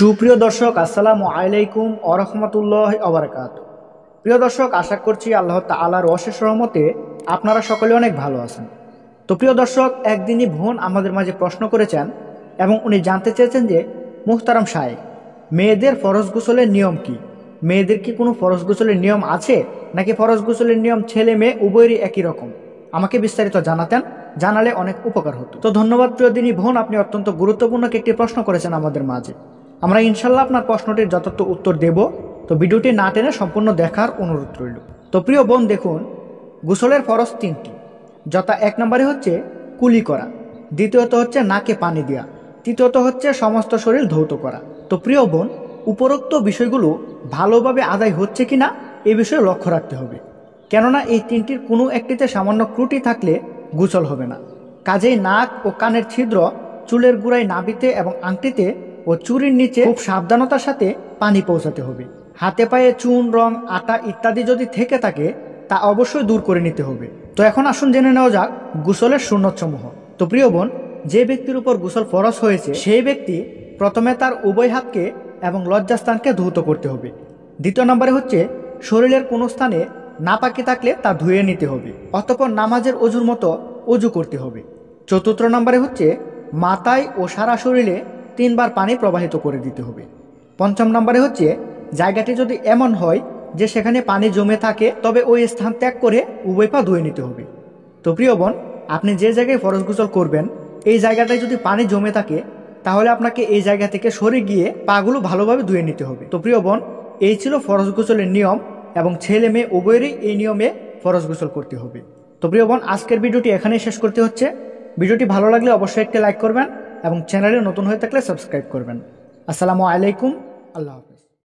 সুপ্রিয় দর্শক আসসালামু আলাইকুম আরহামতুল্লাহ অবরাকাত প্রিয় দর্শক আশা করছি আল্লাহ তালার অশেষ রহমতে আপনারা সকলে অনেক ভালো আছেন তো প্রিয় দর্শক একদিনই বোন আমাদের মাঝে প্রশ্ন করেছেন এবং উনি জানতে চেয়েছেন যে মুহতারাম সাহেব মেয়েদের ফরজ গোসলের নিয়ম কি মেয়েদের কি কোনো ফরজ গোসলের নিয়ম আছে নাকি ফরজ গোসলের নিয়ম ছেলে মেয়ে উভয়েরই একই রকম আমাকে বিস্তারিত জানাতেন জানালে অনেক উপকার হতো তো ধন্যবাদ প্রিয় দিনী বোন আপনি অত্যন্ত গুরুত্বপূর্ণ একটি প্রশ্ন করেছেন আমাদের মাঝে আমরা ইনশাল্লাহ আপনার প্রশ্নটির যথার্থ উত্তর দেব তো ভিডিওটি না টেনে সম্পূর্ণ দেখার অনুরোধ রইল তো প্রিয় বোন দেখুন গোসলের ফরজ তিনটি যথা এক নম্বরে হচ্ছে কুলি করা দ্বিতীয়ত হচ্ছে নাকে পানি দেওয়া তৃতীয়ত হচ্ছে সমস্ত শরীর ধৌত করা তো প্রিয় বোন উপরোক্ত বিষয়গুলো ভালোভাবে আদায় হচ্ছে কি না এ বিষয়ে লক্ষ্য রাখতে হবে কেননা এই তিনটির কোনো একটিতে সামান্য ক্রুটি থাকলে গোসল হবে না কাজেই নাক ও কানের ছিদ্র চুলের গুড়ায় নাবিতে এবং আংটিতে ও চুরির নিচে খুব সাবধানতার সাথে পানি পৌঁছাতে হবে হাতে পায়ে চুন রং আটা ইত্যাদি যদি থেকে থাকে তা অবশ্যই দূর করে নিতে হবে তো এখন আসুন জেনে নেওয়া যাক গুসলের শূন্যতসমূহ তো প্রিয় বোন যে ব্যক্তির উপর গুসল ফরস হয়েছে সেই ব্যক্তি প্রথমে তার উভয় হাতকে এবং লজ্জাস্থানকে ধৌত করতে হবে দ্বিতীয় নম্বরে হচ্ছে শরীরের কোনো স্থানে না পাকি থাকলে তা ধুয়ে নিতে হবে অতপর নামাজের অজুর মতো অজু করতে হবে চতুর্থ নম্বরে হচ্ছে মাথায় ও সারা শরীরে তিনবার পানি প্রবাহিত করে দিতে হবে পঞ্চম নম্বরে হচ্ছে জায়গাটি যদি এমন হয় যে সেখানে পানি জমে থাকে তবে ওই স্থান ত্যাগ করে উভয় পা ধুয়ে নিতে হবে তো প্রিয় বোন আপনি যে জায়গায় ফরজ গোসল করবেন এই জায়গাটায় যদি পানি জমে থাকে তাহলে আপনাকে এই জায়গা থেকে সরে গিয়ে পাগুলো ভালোভাবে ধুয়ে নিতে হবে তো প্রিয় বোন এই ছিল ফরজ গোসলের নিয়ম এবং ছেলে মেয়ে উভয়েরই এই নিয়মে ফরজ গোসল করতে হবে তো প্রিয় বোন আজকের ভিডিওটি এখানেই শেষ করতে হচ্ছে ভিডিওটি ভালো লাগলে অবশ্যই একটি লাইক করবেন এবং চ্যানেলে নতুন হয়ে থাকলে সাবস্ক্রাইব করবেন আসসালামু আলাইকুম আল্লাহ হাফিজ